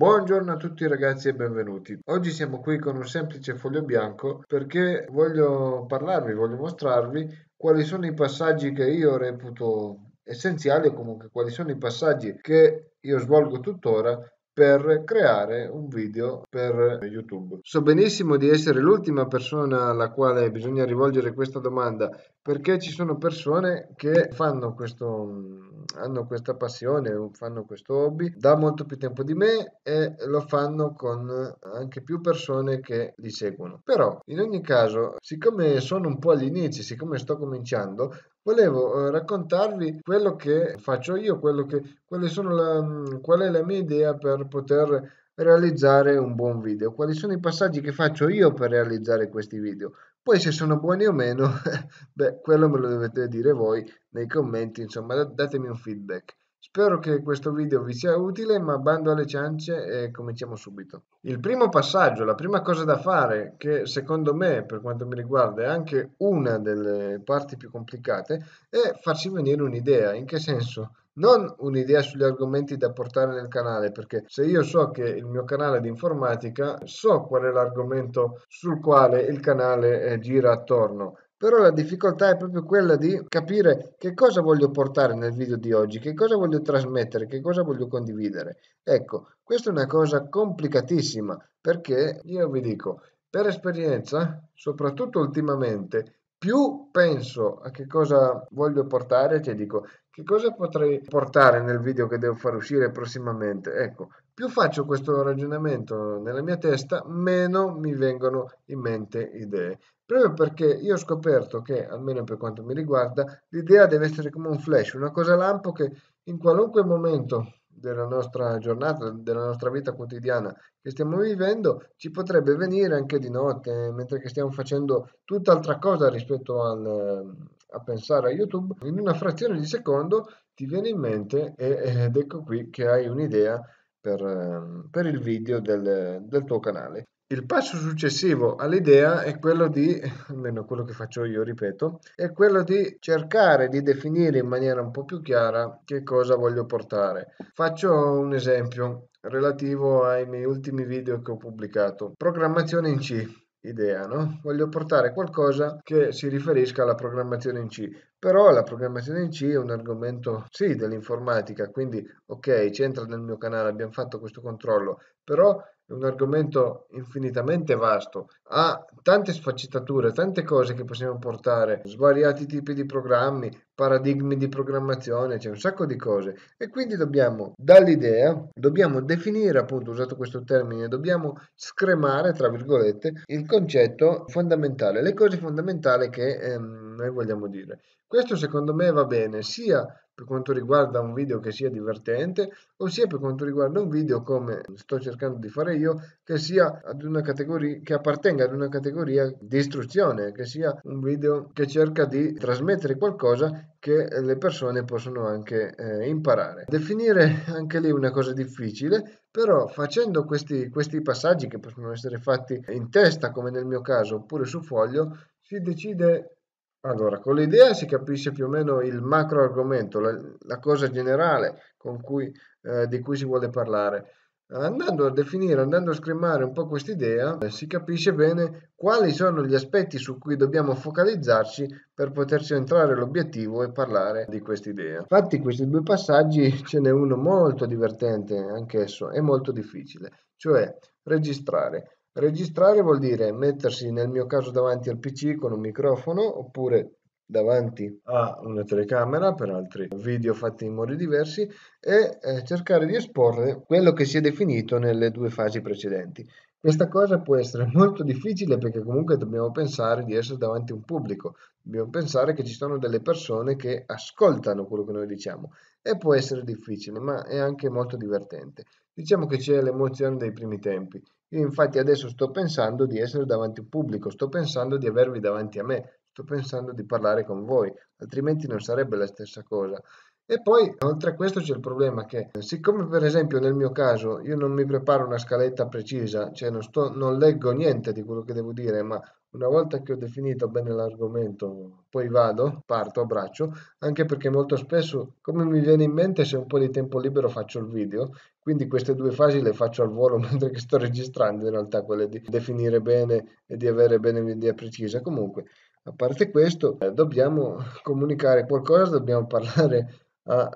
Buongiorno a tutti ragazzi e benvenuti. Oggi siamo qui con un semplice foglio bianco perché voglio parlarvi, voglio mostrarvi quali sono i passaggi che io reputo essenziali o comunque quali sono i passaggi che io svolgo tuttora per creare un video per YouTube. So benissimo di essere l'ultima persona alla quale bisogna rivolgere questa domanda perché ci sono persone che fanno questo, mm, hanno questa passione, fanno questo hobby da molto più tempo di me e lo fanno con eh, anche più persone che li seguono. Però in ogni caso, siccome sono un po' all'inizio, siccome sto cominciando, Volevo eh, raccontarvi quello che faccio io, quello che, la, mm, qual è la mia idea per poter realizzare un buon video, quali sono i passaggi che faccio io per realizzare questi video. Poi se sono buoni o meno, beh, quello me lo dovete dire voi nei commenti, insomma, datemi un feedback. Spero che questo video vi sia utile, ma bando alle ciance e cominciamo subito. Il primo passaggio, la prima cosa da fare, che secondo me, per quanto mi riguarda, è anche una delle parti più complicate, è farsi venire un'idea. In che senso? non un'idea sugli argomenti da portare nel canale, perché se io so che il mio canale è di informatica, so qual è l'argomento sul quale il canale eh, gira attorno. Però la difficoltà è proprio quella di capire che cosa voglio portare nel video di oggi, che cosa voglio trasmettere, che cosa voglio condividere. Ecco, questa è una cosa complicatissima perché io vi dico, per esperienza, soprattutto ultimamente, più penso a che cosa voglio portare, cioè dico che cosa potrei portare nel video che devo far uscire prossimamente, ecco, più faccio questo ragionamento nella mia testa, meno mi vengono in mente idee proprio perché io ho scoperto che, almeno per quanto mi riguarda, l'idea deve essere come un flash, una cosa lampo che in qualunque momento della nostra giornata, della nostra vita quotidiana che stiamo vivendo, ci potrebbe venire anche di notte, mentre stiamo facendo tutt'altra cosa rispetto al, a pensare a YouTube, in una frazione di secondo ti viene in mente ed ecco qui che hai un'idea per, per il video del, del tuo canale. Il passo successivo all'idea è quello di, almeno quello che faccio io, ripeto, è quello di cercare di definire in maniera un po' più chiara che cosa voglio portare. Faccio un esempio relativo ai miei ultimi video che ho pubblicato. Programmazione in C idea, no? Voglio portare qualcosa che si riferisca alla programmazione in C. Però la programmazione in C è un argomento, sì, dell'informatica, quindi ok, c'entra nel mio canale, abbiamo fatto questo controllo, però è un argomento infinitamente vasto, ha tante sfaccettature, tante cose che possiamo portare, svariati tipi di programmi, paradigmi di programmazione, c'è un sacco di cose e quindi dobbiamo, dall'idea, dobbiamo definire, appunto usato questo termine, dobbiamo scremare, tra virgolette, il concetto fondamentale, le cose fondamentali che... Ehm, noi vogliamo dire. Questo secondo me va bene sia per quanto riguarda un video che sia divertente, ossia per quanto riguarda un video come sto cercando di fare io, che sia ad una categoria che appartenga ad una categoria di istruzione, che sia un video che cerca di trasmettere qualcosa che le persone possono anche eh, imparare. Definire anche lì una cosa difficile, però facendo questi, questi passaggi che possono essere fatti in testa, come nel mio caso, oppure su foglio, si decide allora, con l'idea si capisce più o meno il macro argomento, la, la cosa generale cui, eh, di cui si vuole parlare. Andando a definire, andando a scremare un po' quest'idea, eh, si capisce bene quali sono gli aspetti su cui dobbiamo focalizzarci per poter centrare l'obiettivo e parlare di quest'idea. Infatti questi due passaggi ce n'è uno molto divertente anch'esso e molto difficile, cioè registrare. Registrare vuol dire mettersi nel mio caso davanti al PC con un microfono oppure davanti a una telecamera per altri video fatti in modi diversi e eh, cercare di esporre quello che si è definito nelle due fasi precedenti. Questa cosa può essere molto difficile perché comunque dobbiamo pensare di essere davanti a un pubblico, dobbiamo pensare che ci sono delle persone che ascoltano quello che noi diciamo e può essere difficile ma è anche molto divertente. Diciamo che c'è l'emozione dei primi tempi, io infatti adesso sto pensando di essere davanti a un pubblico, sto pensando di avervi davanti a me, sto pensando di parlare con voi, altrimenti non sarebbe la stessa cosa. E poi, oltre a questo, c'è il problema che, siccome per esempio nel mio caso io non mi preparo una scaletta precisa, cioè non, sto, non leggo niente di quello che devo dire, ma una volta che ho definito bene l'argomento, poi vado, parto abbraccio, anche perché molto spesso, come mi viene in mente, se ho un po' di tempo libero faccio il video, quindi queste due fasi le faccio al volo mentre sto registrando, in realtà quelle di definire bene e di avere bene un'idea precisa. Comunque, a parte questo, eh, dobbiamo comunicare qualcosa, dobbiamo parlare a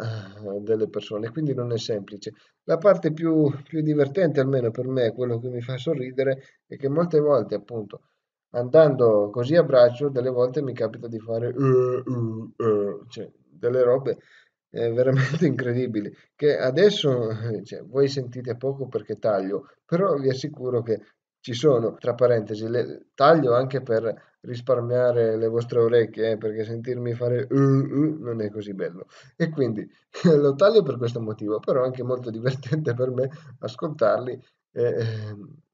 eh, delle persone, quindi non è semplice. La parte più, più divertente, almeno per me, quello che mi fa sorridere, è che molte volte, appunto, andando così a braccio, delle volte mi capita di fare uh, uh, uh, cioè, delle robe eh, veramente incredibili, che adesso cioè, voi sentite poco perché taglio, però vi assicuro che ci sono, tra parentesi, le, taglio anche per risparmiare le vostre orecchie, eh, perché sentirmi fare uh, uh, non è così bello. E quindi lo taglio per questo motivo, però è anche molto divertente per me ascoltarli e eh,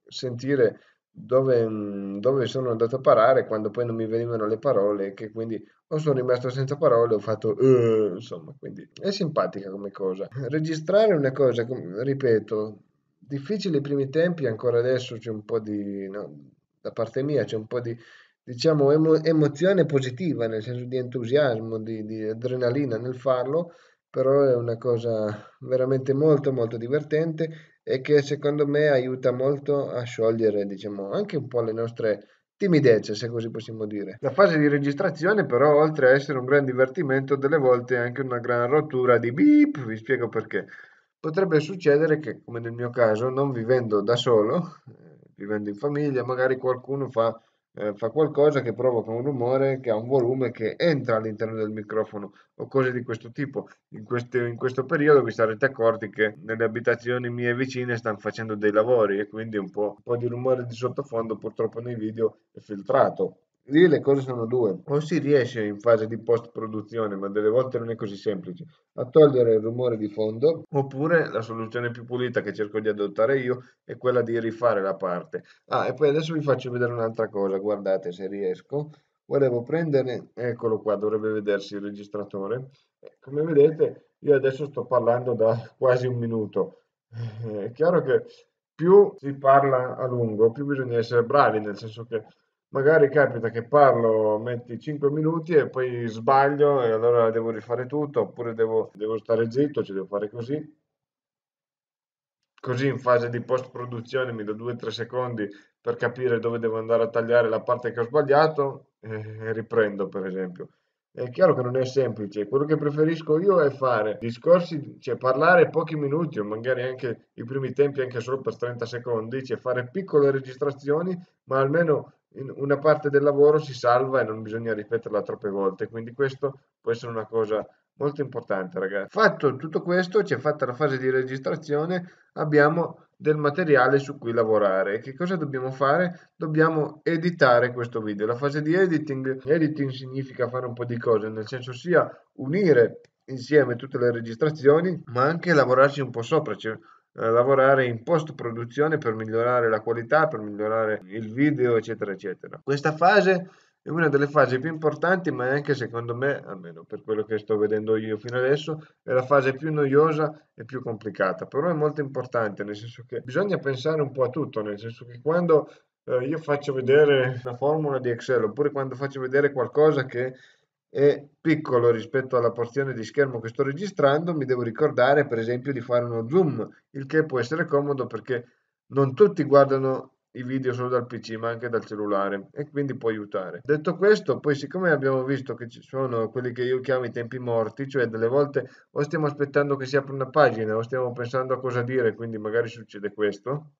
sentire dove, mm, dove, sono andato a parare quando poi non mi venivano le parole, che quindi o sono rimasto senza parole, ho fatto uh, insomma, quindi è simpatica come cosa. Registrare una cosa, ripeto, difficile i primi tempi, ancora adesso c'è un po' di, no, da parte mia c'è un po' di, diciamo, emo- emozione positiva, nel senso di entusiasmo, di, di adrenalina nel farlo, però è una cosa veramente molto molto divertente e che secondo me aiuta molto a sciogliere, diciamo, anche un po' le nostre timidezze, se così possiamo dire. La fase di registrazione, però, oltre a essere un gran divertimento, delle volte è anche una gran rottura di beep, vi spiego perché. Potrebbe succedere che, come nel mio caso, non vivendo da solo, eh, vivendo in famiglia, magari qualcuno fa eh, fa qualcosa che provoca un rumore che ha un volume che entra all'interno del microfono o cose di questo tipo. In, queste, in questo periodo vi sarete accorti che nelle abitazioni mie vicine stanno facendo dei lavori e quindi un po', un po' di rumore di sottofondo purtroppo nei video è filtrato Lì le cose sono due, o si riesce in fase di post produzione, ma delle volte non è così semplice, a togliere il rumore di fondo, oppure la soluzione più pulita che cerco di adottare io è quella di rifare la parte. Ah, e poi adesso vi faccio vedere un'altra cosa, guardate se riesco. Volevo prendere, eccolo qua, dovrebbe vedersi il registratore. Come vedete, io adesso sto parlando da quasi un minuto. Eh, è chiaro che più si parla a lungo, più bisogna essere bravi, nel senso che magari capita che parlo, metti 5 minuti e poi sbaglio e allora devo rifare tutto, oppure devo, devo stare zitto, ci devo fare così. Così in fase di post produzione mi do 2-3 secondi per capire dove devo andare a tagliare la parte che ho sbagliato e riprendo per esempio. È chiaro che non è semplice, quello che preferisco io è fare discorsi, cioè parlare pochi minuti o magari anche i primi tempi anche solo per 30 secondi, cioè fare piccole registrazioni, ma almeno una parte del lavoro si salva e non bisogna ripeterla troppe volte, quindi questo può essere una cosa molto importante ragazzi. Fatto tutto questo, ci è fatta la fase di registrazione, abbiamo del materiale su cui lavorare. Che cosa dobbiamo fare? Dobbiamo editare questo video. La fase di editing, editing significa fare un po' di cose, nel senso sia unire insieme tutte le registrazioni, ma anche lavorarci un po' sopra, cioè eh, lavorare in post produzione per migliorare la qualità, per migliorare il video, eccetera, eccetera. Questa fase è una delle fasi più importanti, ma è anche secondo me, almeno per quello che sto vedendo io fino adesso, è la fase più noiosa e più complicata, però è molto importante, nel senso che bisogna pensare un po' a tutto, nel senso che quando eh, io faccio vedere una formula di Excel oppure quando faccio vedere qualcosa che è piccolo rispetto alla porzione di schermo che sto registrando, mi devo ricordare per esempio di fare uno zoom, il che può essere comodo perché non tutti guardano i video solo dal PC ma anche dal cellulare e quindi può aiutare. Detto questo, poi siccome abbiamo visto che ci sono quelli che io chiamo i tempi morti, cioè delle volte o stiamo aspettando che si apra una pagina o stiamo pensando a cosa dire, quindi magari succede questo,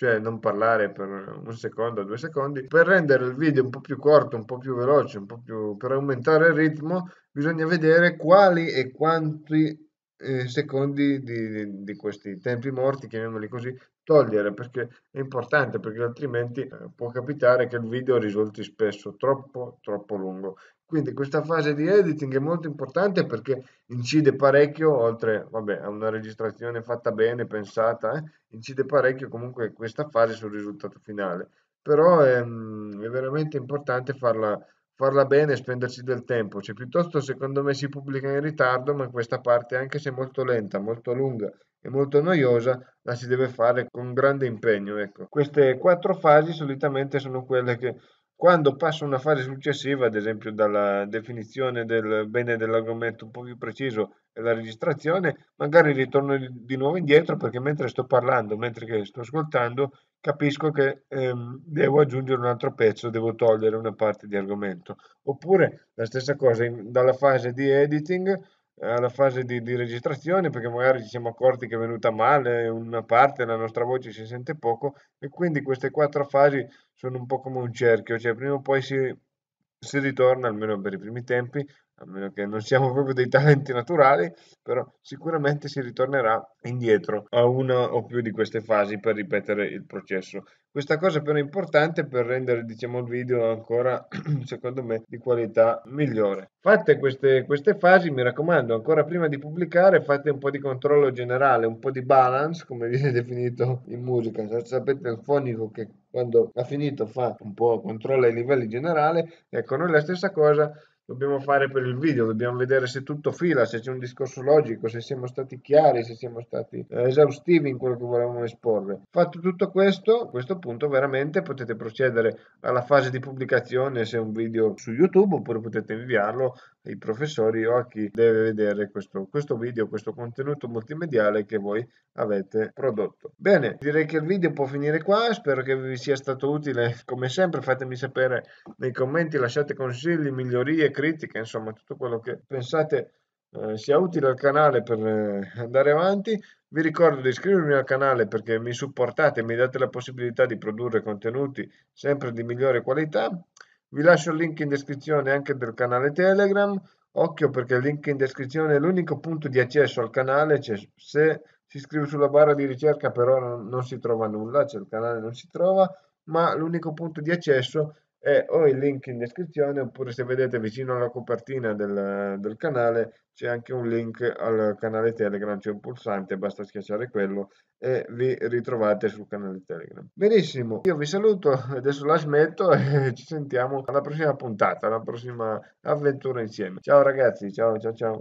cioè non parlare per un secondo due secondi, per rendere il video un po' più corto, un po' più veloce, un po' più, per aumentare il ritmo, bisogna vedere quali e quanti eh, secondi di, di, di, questi tempi morti, chiamiamoli così, togliere, perché è importante, perché altrimenti eh, può capitare che il video risulti spesso troppo, troppo lungo. Quindi questa fase di editing è molto importante perché incide parecchio, oltre vabbè, a una registrazione fatta bene, pensata, eh, incide parecchio comunque questa fase sul risultato finale. Però ehm, è veramente importante farla, farla bene e spenderci del tempo. Cioè, piuttosto secondo me si pubblica in ritardo, ma questa parte, anche se molto lenta, molto lunga e molto noiosa, la si deve fare con grande impegno. Ecco. Queste quattro fasi solitamente sono quelle che quando passo a una fase successiva, ad esempio dalla definizione del bene dell'argomento un po' più preciso e la registrazione, magari ritorno di nuovo indietro perché mentre sto parlando, mentre sto ascoltando, capisco che ehm, devo aggiungere un altro pezzo, devo togliere una parte di argomento. Oppure la stessa cosa dalla fase di editing alla fase di, di, registrazione perché magari ci siamo accorti che è venuta male una parte, la nostra voce si sente poco e quindi queste quattro fasi sono un po' come un cerchio, cioè prima o poi si, si ritorna, almeno per i primi tempi, a meno che non siamo proprio dei talenti naturali, però sicuramente si ritornerà indietro a una o più di queste fasi per ripetere il processo. Questa cosa però è importante per rendere diciamo, il video ancora, secondo me, di qualità migliore. Fatte queste, queste fasi, mi raccomando, ancora prima di pubblicare fate un po' di controllo generale, un po' di balance, come viene definito in musica. Sapete il fonico che quando ha finito fa un po' controllo ai livelli generali, ecco noi la stessa cosa dobbiamo fare per il video, dobbiamo vedere se tutto fila, se c'è un discorso logico, se siamo stati chiari, se siamo stati eh, esaustivi in quello che volevamo esporre. Fatto tutto questo, a questo punto veramente potete procedere alla fase di pubblicazione se è un video su YouTube oppure potete inviarlo i professori o a chi deve vedere questo, questo video, questo contenuto multimediale che voi avete prodotto. Bene, direi che il video può finire qua, spero che vi sia stato utile, come sempre fatemi sapere nei commenti, lasciate consigli, migliorie, critiche, insomma tutto quello che pensate eh, sia utile al canale per eh, andare avanti. Vi ricordo di iscrivervi al canale perché mi supportate, mi date la possibilità di produrre contenuti sempre di migliore qualità. Vi lascio il link in descrizione anche del canale Telegram. Occhio perché il link in descrizione è l'unico punto di accesso al canale. Cioè se si scrive sulla barra di ricerca però non, non si trova nulla, cioè il canale non si trova, ma l'unico punto di accesso è e eh, ho il link in descrizione oppure se vedete vicino alla copertina del, del canale c'è anche un link al canale Telegram, c'è un pulsante, basta schiacciare quello e vi ritrovate sul canale Telegram. Benissimo, io vi saluto, adesso la smetto e ci sentiamo alla prossima puntata, alla prossima avventura insieme. Ciao ragazzi, ciao ciao ciao.